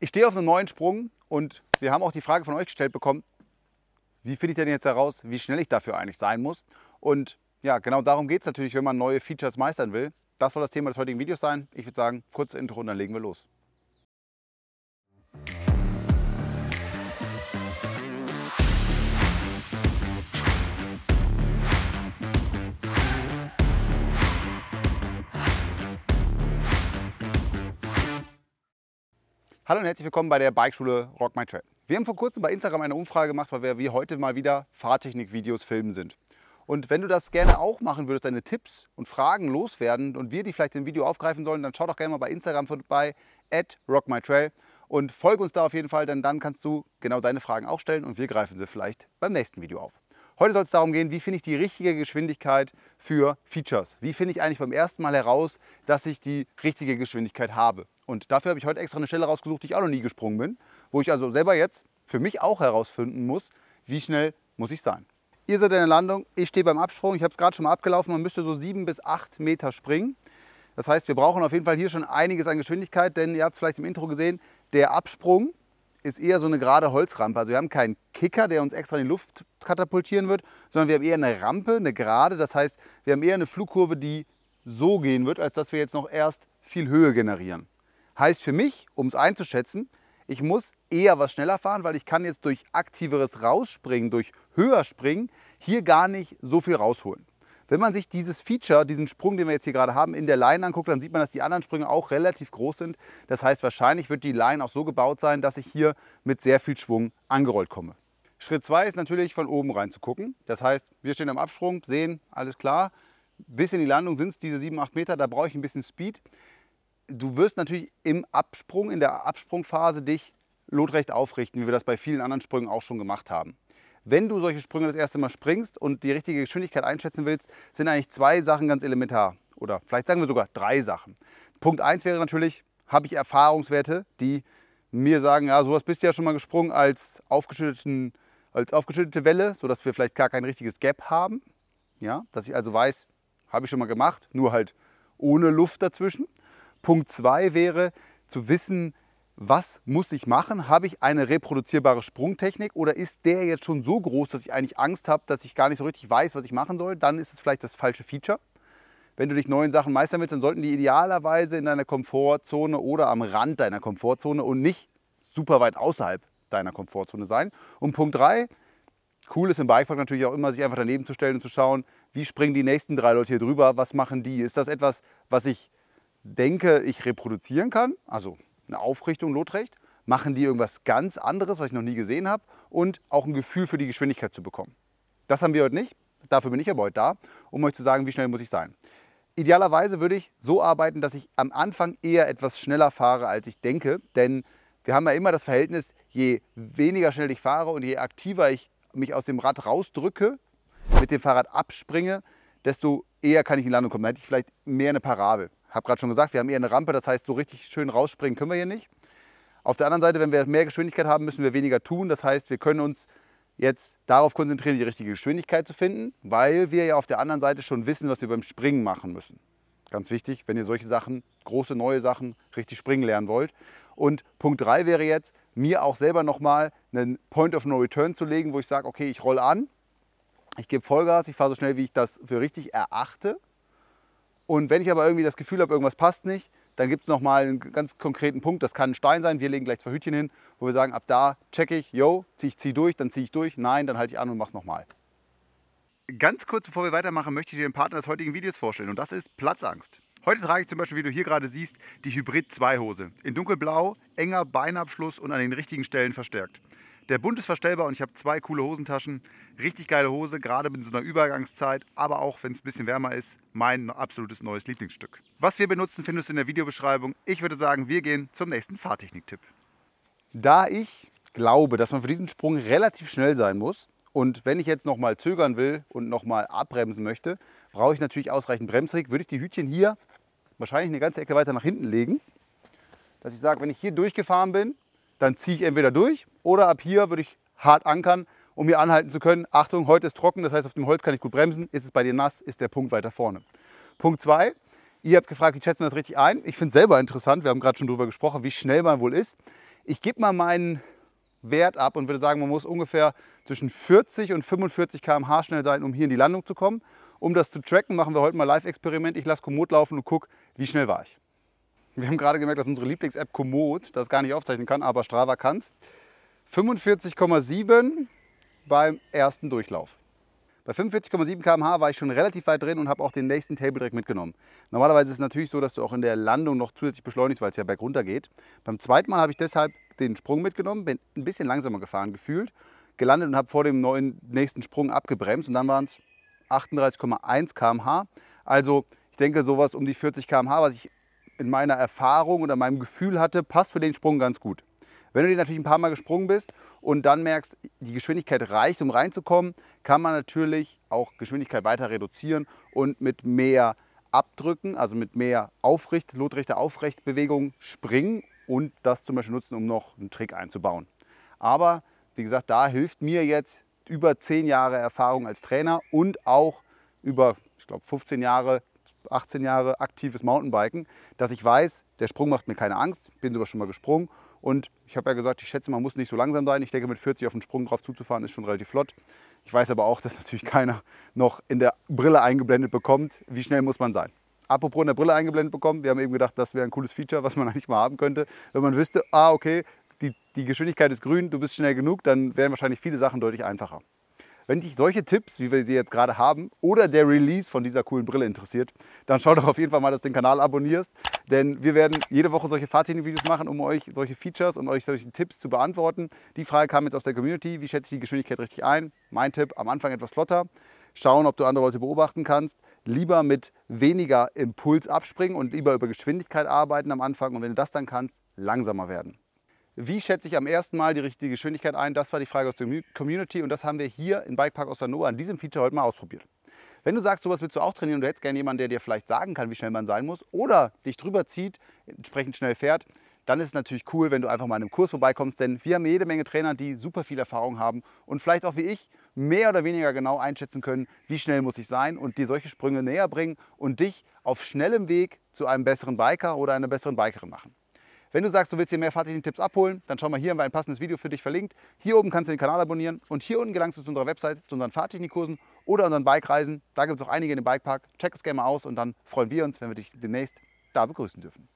ich stehe auf einem neuen Sprung und wir haben auch die Frage von euch gestellt bekommen, wie finde ich denn jetzt heraus, wie schnell ich dafür eigentlich sein muss? Und ja, genau darum geht es natürlich, wenn man neue Features meistern will. Das soll das Thema des heutigen Videos sein. Ich würde sagen, kurze Intro und dann legen wir los. Hallo und herzlich willkommen bei der Bikeschule Rock My Trail. Wir haben vor kurzem bei Instagram eine Umfrage gemacht, weil wir heute mal wieder Fahrtechnik-Videos filmen sind. Und wenn du das gerne auch machen würdest, deine Tipps und Fragen loswerden und wir die vielleicht im Video aufgreifen sollen, dann schau doch gerne mal bei Instagram vorbei, at rockmytrail und folge uns da auf jeden Fall, denn dann kannst du genau deine Fragen auch stellen und wir greifen sie vielleicht beim nächsten Video auf. Heute soll es darum gehen, wie finde ich die richtige Geschwindigkeit für Features? Wie finde ich eigentlich beim ersten Mal heraus, dass ich die richtige Geschwindigkeit habe? Und dafür habe ich heute extra eine Stelle rausgesucht, die ich auch noch nie gesprungen bin, wo ich also selber jetzt für mich auch herausfinden muss, wie schnell muss ich sein. Ihr seid in der Landung, ich stehe beim Absprung, ich habe es gerade schon mal abgelaufen, man müsste so sieben bis acht Meter springen. Das heißt, wir brauchen auf jeden Fall hier schon einiges an Geschwindigkeit, denn ihr habt es vielleicht im Intro gesehen, der Absprung ist eher so eine gerade Holzrampe. Also wir haben keinen Kicker, der uns extra in die Luft katapultieren wird, sondern wir haben eher eine Rampe, eine gerade. Das heißt, wir haben eher eine Flugkurve, die so gehen wird, als dass wir jetzt noch erst viel Höhe generieren. Heißt für mich, um es einzuschätzen, ich muss eher was schneller fahren, weil ich kann jetzt durch aktiveres Rausspringen, durch höher springen, hier gar nicht so viel rausholen. Wenn man sich dieses Feature, diesen Sprung, den wir jetzt hier gerade haben, in der Line anguckt, dann sieht man, dass die anderen Sprünge auch relativ groß sind. Das heißt, wahrscheinlich wird die Line auch so gebaut sein, dass ich hier mit sehr viel Schwung angerollt komme. Schritt 2 ist natürlich von oben rein zu gucken. Das heißt, wir stehen am Absprung, sehen, alles klar. Bis in die Landung sind es diese 7, 8 Meter, da brauche ich ein bisschen Speed du wirst natürlich im Absprung, in der Absprungphase dich lotrecht aufrichten, wie wir das bei vielen anderen Sprüngen auch schon gemacht haben. Wenn du solche Sprünge das erste Mal springst und die richtige Geschwindigkeit einschätzen willst, sind eigentlich zwei Sachen ganz elementar. Oder vielleicht sagen wir sogar drei Sachen. Punkt 1 wäre natürlich, habe ich Erfahrungswerte, die mir sagen, ja, sowas bist du ja schon mal gesprungen als, aufgeschütteten, als aufgeschüttete Welle, sodass wir vielleicht gar kein richtiges Gap haben. Ja, dass ich also weiß, habe ich schon mal gemacht, nur halt ohne Luft dazwischen. Punkt 2 wäre zu wissen, was muss ich machen? Habe ich eine reproduzierbare Sprungtechnik oder ist der jetzt schon so groß, dass ich eigentlich Angst habe, dass ich gar nicht so richtig weiß, was ich machen soll? Dann ist es vielleicht das falsche Feature. Wenn du dich neuen Sachen meistern willst, dann sollten die idealerweise in deiner Komfortzone oder am Rand deiner Komfortzone und nicht super weit außerhalb deiner Komfortzone sein. Und Punkt 3, cool ist im Bikepark natürlich auch immer, sich einfach daneben zu stellen und zu schauen, wie springen die nächsten drei Leute hier drüber, was machen die? Ist das etwas, was ich denke, ich reproduzieren kann, also eine Aufrichtung lotrecht, machen die irgendwas ganz anderes, was ich noch nie gesehen habe und auch ein Gefühl für die Geschwindigkeit zu bekommen. Das haben wir heute nicht, dafür bin ich aber heute da, um euch zu sagen, wie schnell muss ich sein. Idealerweise würde ich so arbeiten, dass ich am Anfang eher etwas schneller fahre, als ich denke, denn wir haben ja immer das Verhältnis, je weniger schnell ich fahre und je aktiver ich mich aus dem Rad rausdrücke, mit dem Fahrrad abspringe, desto eher kann ich in Landung kommen. Da hätte ich vielleicht mehr eine Parabel habe gerade schon gesagt, wir haben eher eine Rampe, das heißt, so richtig schön rausspringen können wir hier nicht. Auf der anderen Seite, wenn wir mehr Geschwindigkeit haben, müssen wir weniger tun. Das heißt, wir können uns jetzt darauf konzentrieren, die richtige Geschwindigkeit zu finden, weil wir ja auf der anderen Seite schon wissen, was wir beim Springen machen müssen. Ganz wichtig, wenn ihr solche Sachen, große neue Sachen, richtig springen lernen wollt. Und Punkt 3 wäre jetzt, mir auch selber nochmal einen Point of No Return zu legen, wo ich sage, okay, ich roll an, ich gebe Vollgas, ich fahre so schnell, wie ich das für richtig erachte. Und wenn ich aber irgendwie das Gefühl habe, irgendwas passt nicht, dann gibt es nochmal einen ganz konkreten Punkt. Das kann ein Stein sein. Wir legen gleich zwei Hütchen hin, wo wir sagen, ab da checke ich, yo, zieh ich, zieh durch, dann ziehe ich durch. Nein, dann halte ich an und mach's nochmal. Ganz kurz, bevor wir weitermachen, möchte ich dir den Partner des heutigen Videos vorstellen. Und das ist Platzangst. Heute trage ich zum Beispiel, wie du hier gerade siehst, die Hybrid 2 Hose. In dunkelblau, enger Beinabschluss und an den richtigen Stellen verstärkt. Der Bund ist verstellbar und ich habe zwei coole Hosentaschen. Richtig geile Hose, gerade in so einer Übergangszeit, aber auch wenn es ein bisschen wärmer ist, mein absolutes neues Lieblingsstück. Was wir benutzen, findest du in der Videobeschreibung. Ich würde sagen, wir gehen zum nächsten Fahrtechnik-Tipp. Da ich glaube, dass man für diesen Sprung relativ schnell sein muss und wenn ich jetzt nochmal zögern will und nochmal abbremsen möchte, brauche ich natürlich ausreichend Bremsrig, würde ich die Hütchen hier wahrscheinlich eine ganze Ecke weiter nach hinten legen, dass ich sage, wenn ich hier durchgefahren bin, dann ziehe ich entweder durch oder ab hier würde ich hart ankern, um hier anhalten zu können. Achtung, heute ist trocken, das heißt, auf dem Holz kann ich gut bremsen. Ist es bei dir nass, ist der Punkt weiter vorne. Punkt 2, ihr habt gefragt, wie schätzen wir das richtig ein? Ich finde es selber interessant, wir haben gerade schon darüber gesprochen, wie schnell man wohl ist. Ich gebe mal meinen Wert ab und würde sagen, man muss ungefähr zwischen 40 und 45 km/h schnell sein, um hier in die Landung zu kommen. Um das zu tracken, machen wir heute mal Live-Experiment. Ich lasse Komoot laufen und gucke, wie schnell war ich. Wir haben gerade gemerkt, dass unsere Lieblings-App Komoot das gar nicht aufzeichnen kann, aber Strava kann es. 45,7 beim ersten Durchlauf. Bei 45,7 km/h war ich schon relativ weit drin und habe auch den nächsten Table direkt mitgenommen. Normalerweise ist es natürlich so, dass du auch in der Landung noch zusätzlich beschleunigst, weil es ja bergunter geht. Beim zweiten Mal habe ich deshalb den Sprung mitgenommen, bin ein bisschen langsamer gefahren gefühlt, gelandet und habe vor dem neuen, nächsten Sprung abgebremst und dann waren es 38,1 km/h. Also ich denke sowas um die 40 km/h, was ich in meiner Erfahrung oder meinem Gefühl hatte, passt für den Sprung ganz gut. Wenn du den natürlich ein paar Mal gesprungen bist und dann merkst, die Geschwindigkeit reicht, um reinzukommen, kann man natürlich auch Geschwindigkeit weiter reduzieren und mit mehr Abdrücken, also mit mehr Aufricht, Lotrichter aufrecht Bewegung springen und das zum Beispiel nutzen, um noch einen Trick einzubauen. Aber wie gesagt, da hilft mir jetzt über zehn Jahre Erfahrung als Trainer und auch über, ich glaube, 15 Jahre 18 Jahre aktives Mountainbiken, dass ich weiß, der Sprung macht mir keine Angst, bin sogar schon mal gesprungen und ich habe ja gesagt, ich schätze, man muss nicht so langsam sein. Ich denke, mit 40 auf den Sprung drauf zuzufahren ist schon relativ flott. Ich weiß aber auch, dass natürlich keiner noch in der Brille eingeblendet bekommt, wie schnell muss man sein. Apropos in der Brille eingeblendet bekommen, wir haben eben gedacht, das wäre ein cooles Feature, was man eigentlich mal haben könnte. Wenn man wüsste, ah okay, die, die Geschwindigkeit ist grün, du bist schnell genug, dann wären wahrscheinlich viele Sachen deutlich einfacher. Wenn dich solche Tipps, wie wir sie jetzt gerade haben, oder der Release von dieser coolen Brille interessiert, dann schau doch auf jeden Fall mal, dass du den Kanal abonnierst. Denn wir werden jede Woche solche Fahrtechnik-Videos machen, um euch solche Features und euch solche Tipps zu beantworten. Die Frage kam jetzt aus der Community, wie schätze ich die Geschwindigkeit richtig ein? Mein Tipp, am Anfang etwas flotter schauen, ob du andere Leute beobachten kannst. Lieber mit weniger Impuls abspringen und lieber über Geschwindigkeit arbeiten am Anfang. Und wenn du das dann kannst, langsamer werden. Wie schätze ich am ersten Mal die richtige Geschwindigkeit ein? Das war die Frage aus der Community und das haben wir hier im Bikepark Osternova an diesem Feature heute mal ausprobiert. Wenn du sagst, sowas willst du auch trainieren und du hättest gerne jemanden, der dir vielleicht sagen kann, wie schnell man sein muss oder dich drüber zieht, entsprechend schnell fährt, dann ist es natürlich cool, wenn du einfach mal an einem Kurs vorbeikommst, denn wir haben jede Menge Trainer, die super viel Erfahrung haben und vielleicht auch wie ich mehr oder weniger genau einschätzen können, wie schnell muss ich sein und dir solche Sprünge näher bringen und dich auf schnellem Weg zu einem besseren Biker oder einer besseren Bikerin machen. Wenn du sagst, du willst dir mehr Fahrtechnik-Tipps abholen, dann schau mal, hier haben wir ein passendes Video für dich verlinkt. Hier oben kannst du den Kanal abonnieren und hier unten gelangst du zu unserer Website, zu unseren Fahrtechnikkursen oder unseren Bike-Reisen. Da gibt es auch einige in dem Bikepark. Check es gerne mal aus und dann freuen wir uns, wenn wir dich demnächst da begrüßen dürfen.